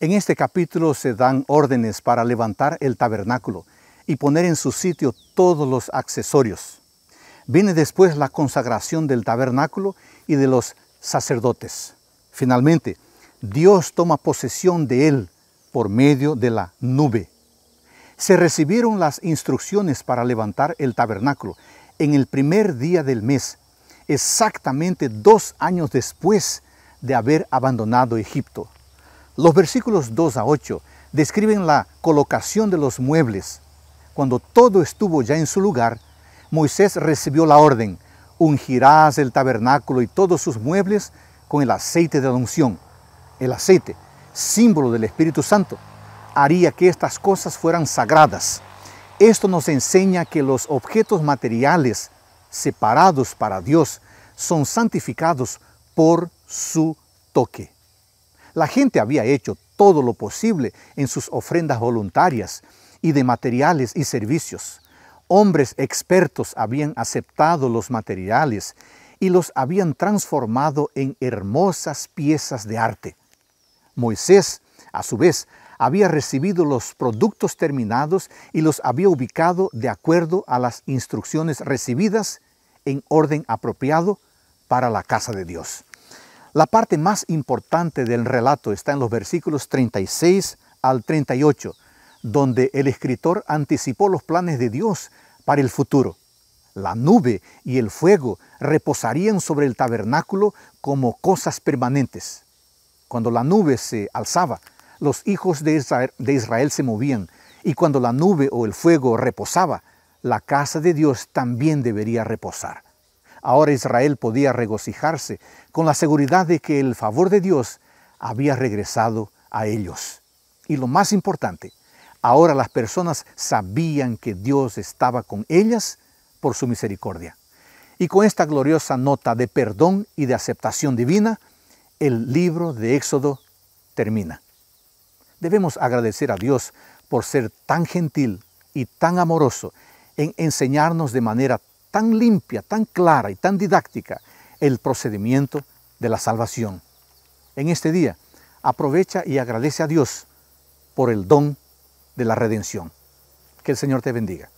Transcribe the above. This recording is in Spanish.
En este capítulo se dan órdenes para levantar el tabernáculo y poner en su sitio todos los accesorios. Viene después la consagración del tabernáculo y de los sacerdotes. Finalmente, Dios toma posesión de él por medio de la nube. Se recibieron las instrucciones para levantar el tabernáculo en el primer día del mes, exactamente dos años después de haber abandonado Egipto. Los versículos 2 a 8 describen la colocación de los muebles. Cuando todo estuvo ya en su lugar, Moisés recibió la orden, ungirás el tabernáculo y todos sus muebles con el aceite de la unción. El aceite, símbolo del Espíritu Santo, haría que estas cosas fueran sagradas. Esto nos enseña que los objetos materiales separados para Dios son santificados por su toque. La gente había hecho todo lo posible en sus ofrendas voluntarias y de materiales y servicios. Hombres expertos habían aceptado los materiales y los habían transformado en hermosas piezas de arte. Moisés, a su vez, había recibido los productos terminados y los había ubicado de acuerdo a las instrucciones recibidas en orden apropiado para la casa de Dios. La parte más importante del relato está en los versículos 36 al 38, donde el escritor anticipó los planes de Dios para el futuro. La nube y el fuego reposarían sobre el tabernáculo como cosas permanentes. Cuando la nube se alzaba, los hijos de Israel, se movían, y cuando la nube o el fuego reposaba, la casa de Dios también debería reposar. Ahora Israel podía regocijarse con la seguridad de que el favor de Dios había regresado a ellos. Y lo más importante, ahora las personas sabían que Dios estaba con ellas por su misericordia. Y con esta gloriosa nota de perdón y de aceptación divina, el libro de Éxodo termina. Debemos agradecer a Dios por ser tan gentil y tan amoroso en enseñarnos de manera tan limpia, tan clara y tan didáctica el procedimiento de la salvación. En este día, aprovecha y agradece a Dios por el don de la redención. Que el Señor te bendiga.